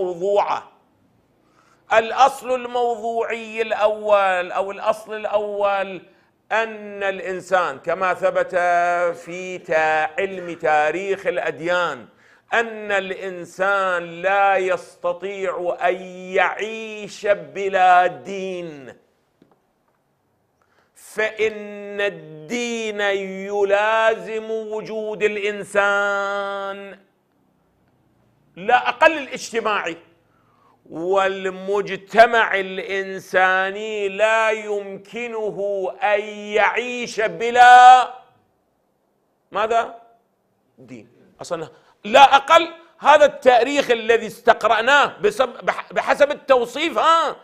موضوعه الاصل الموضوعي الاول او الاصل الاول ان الانسان كما ثبت في علم تاريخ الاديان ان الانسان لا يستطيع ان يعيش بلا دين فان الدين يلازم وجود الانسان لا أقل الاجتماعي والمجتمع الإنساني لا يمكنه أن يعيش بلا ماذا؟ دين أصلا لا أقل هذا التاريخ الذي استقرأناه بحسب التوصيف ها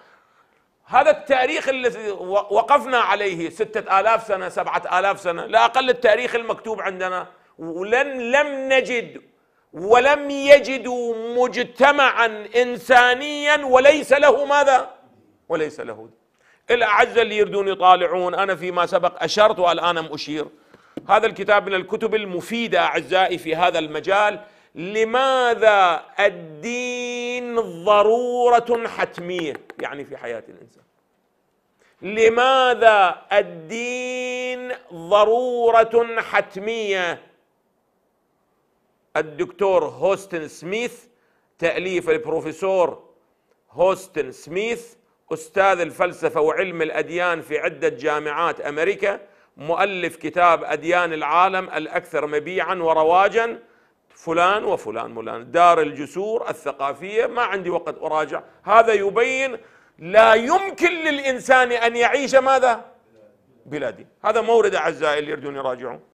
هذا التاريخ الذي وقفنا عليه ستة آلاف سنة سبعة آلاف سنة لا أقل التاريخ المكتوب عندنا ولن لم نجد ولم يجدوا مجتمعا انسانيا وليس له ماذا؟ وليس له الاعزه اللي يردون يطالعون انا فيما سبق اشرت والان اشير هذا الكتاب من الكتب المفيده اعزائي في هذا المجال لماذا الدين ضروره حتميه يعني في حياه الانسان لماذا الدين ضروره حتميه الدكتور هوستن سميث تأليف البروفيسور هوستن سميث أستاذ الفلسفة وعلم الأديان في عدة جامعات أمريكا مؤلف كتاب أديان العالم الأكثر مبيعا ورواجا فلان وفلان ملان دار الجسور الثقافية ما عندي وقت أراجع هذا يبين لا يمكن للإنسان أن يعيش ماذا؟ بلا دين هذا مورد أعزائي اللي يريدون يراجعون